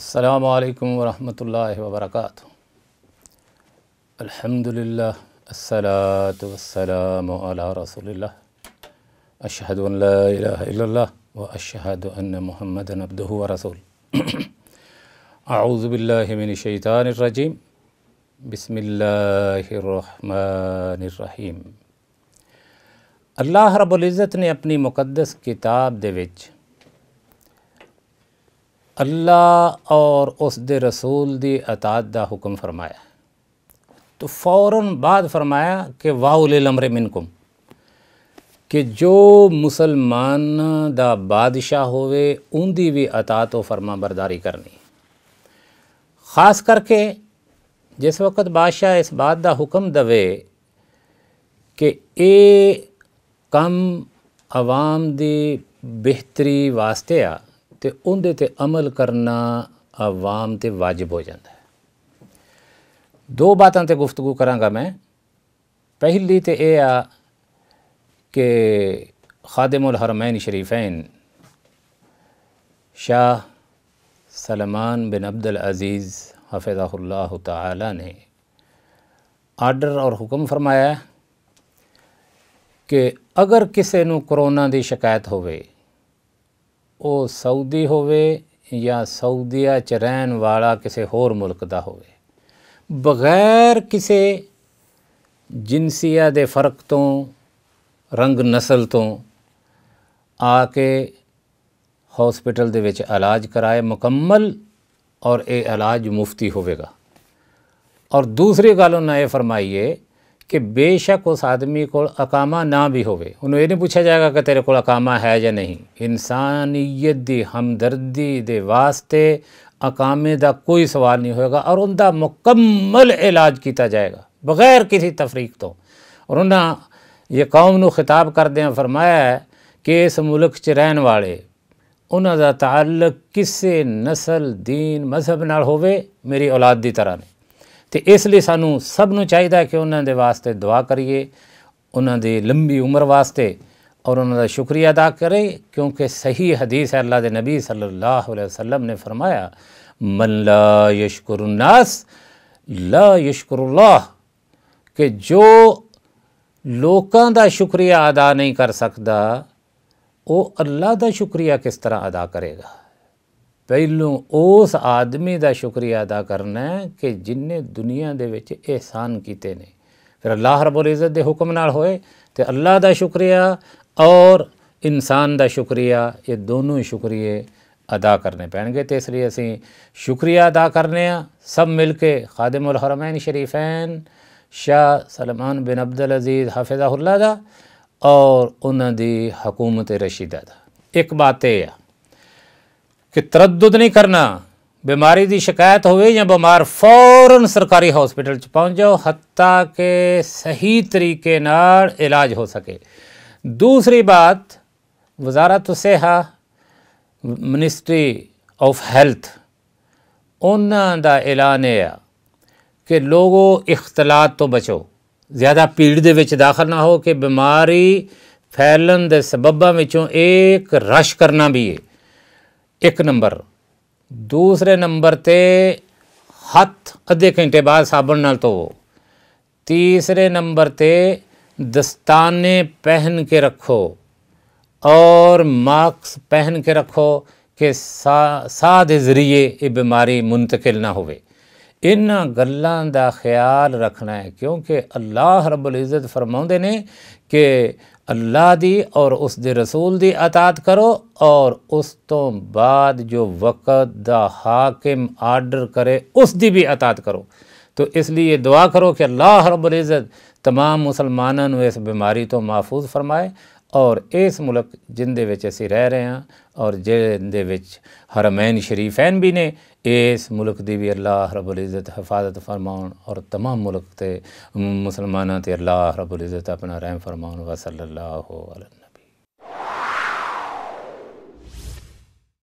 السلام علیکم ورحمۃ اللہ وبرکاتہ الحمد للہ السلاۃ والسلام علی رسول اللہ اشہد ان لا الہ الا اللہ و اشہد ان محمد عبدہ و رسول اعوذ باللہ من الشیطان الرجیم بسم اللہ الرحمن الرحیم اللہ رب العزت نے اپنی مقدس کتاب دے وچ اللہ اور اس دے رسول دی اطاعت دا حکم فرمایا تو فوراً بعد فرمایا کہ واہ لمر منکم کہ جو مسلمان دا بادشاہ ہوئے ان دی بھی اطاعت و فرما برداری کرنی خاص کر کے جس وقت بادشاہ اس بات دا حکم دوے کہ اے کم عوام دی بہتری واسطے آ تے تو تے عمل کرنا عوام تے واجب ہو جاتا ہے دو باتاں تے گفتگو کروں میں پہلی تے اے آ کہ خادم الحرمین شریفین شاہ سلمان بن عبد العزیز حفظ اللہ تعالی نے آرڈر اور حکم فرمایا ہے کہ اگر کسے نو کرونا دی شکایت ہوئے ਉਹ ਸਾਊਦੀ ਹੋਵੇ ਜਾਂ ਸਾਊਦੀਆ ਚ ਰਹਿਣ ਵਾਲਾ ਕਿਸੇ ਹੋਰ ਮੁਲਕ ਦਾ ਹੋਵੇ ਬਗੈਰ ਕਿਸੇ ਜਿੰਸੀਆ ਦੇ ਫਰਕ ਤੋਂ ਰੰਗ ਨਸਲ ਤੋਂ ਆ ਕੇ ਹਸਪੀਟਲ ਦੇ ਵਿੱਚ ਇਲਾਜ ਕਰਾਏ ਮੁਕੰਮਲ ਔਰ ਇਹ ਇਲਾਜ ਮੁਫਤੀ ਹੋਵੇਗਾ ਔਰ ਦੂਸਰੀ ਗੱਲ ਉਹਨਾਂ ਇਹ ਫਰਮਾਈਏ کہ بے شک اس آدمی کو اقامہ نہ بھی ہوئے انہوں یہ نہیں پوچھا جائے گا کہ تیرے کو اقامہ ہے یا نہیں انسانیت دی ہمدردی دے واسطے اقامے دا کوئی سوال نہیں ہوئے گا اور ان دا مکمل علاج کیتا جائے گا بغیر کسی تفریق تو اور انہیں یہ قوم نو خطاب دیا فرمایا ہے کہ اس ملک چرین رہن والے دا تعلق کسے نسل دین مذہب نہ ہوئے میری اولاد دی طرح نہیں تو اس لیے سانو سب نو چاہیے کہ انہوں کے واسطے دعا کریے انہوں نے لمبی عمر واستے اور انہوں اندر شکریہ ادا کریں کیونکہ صحیح حدیث ہے اللہ کے نبی صلی اللہ علیہ وسلم نے فرمایا من لا یشکر الناس لا یشکر اللہ کہ جو لوکاں دا شکریہ ادا نہیں کر سکتا وہ اللہ دا شکریہ کس طرح ادا کرے گا پہلو اس آدمی کا شکریہ ادا کرنا کہ جنہیں دنیا دے احسان کیتے ہیں پھر اللہ حرب العزت کے حکم نال ہوئے تو اللہ کا شکریہ اور انسان دا شکریہ یہ دونوں شکریہ ادا کرنے پے تو اس لیے اسی شکریہ ادا کرنے ہاں سب مل کے خادم الحرمین شریفین شاہ سلمان بن عبد العزیز حافظ اللہ دا اور دی حکومت رشیدہ دا ایک بات یہ ہے ਕਿ ਤਰਦਦ ਨਹੀਂ ਕਰਨਾ ਬਿਮਾਰੀ ਦੀ ਸ਼ਿਕਾਇਤ ਹੋਵੇ ਜਾਂ ਬਿਮਾਰ ਫੌਰਨ ਸਰਕਾਰੀ ਹਸਪੀਟਲ ਚ ਪਹੁੰਚ ਜਾਓ ਹੱਤਾ ਕਿ ਸਹੀ ਤਰੀਕੇ ਨਾਲ ਇਲਾਜ ਹੋ ਸਕੇ ਦੂਸਰੀ ਬਾਤ ਵਜ਼ਾਰਤ ਸਿਹਤ ਮਿਨਿਸਟਰੀ ਆਫ ਹੈਲਥ ਉਹਨਾਂ ਦਾ ਐਲਾਨ ਹੈ ਕਿ ਲੋਗੋ ਇਖਤਲਾਤ ਤੋਂ ਬਚੋ ਜ਼ਿਆਦਾ ਪੀੜ ਦੇ ਵਿੱਚ ਦਾਖਲ ਨਾ ਹੋ ਕਿ ਬਿਮਾਰੀ ਫੈਲਣ ਦੇ ਸਬੱਬਾਂ ਵਿੱਚੋਂ ਇੱਕ ਰਸ਼ ਕਰਨਾ ਵੀ ਹੈ ایک نمبر دوسرے نمبر تے ہاتھ ادھے گھنٹے بعد سابن دھو تیسرے نمبر تے دستانے پہن کے رکھو اور ماسک پہن کے رکھو کہ سا سا ذریعے یہ بیماری منتقل نہ ہوئے ان خیال رکھنا ہے کیونکہ اللہ رب العزت فرماؤں دے نے کہ اللہ دی اور اس رسول دی اطاعت کرو اور اس تو بعد جو وقت دا حاکم آرڈر کرے اس دی بھی اطاعت کرو تو اس لیے دعا کرو کہ اللہ رب العزت تمام مسلمانوں اس بیماری تو محفوظ فرمائے اور اس ملک جن دے وچ اسی رہ رہے ہیں اور جن دے وچ حرمین شریفین بھی نے اس ملک دی بھی اللہ رب العزت حفاظت فرماؤن اور تمام ملک تے مسلمانہ تے اللہ رب العزت اپنا رحم فرماؤن وصل اللہ علیہ وسلم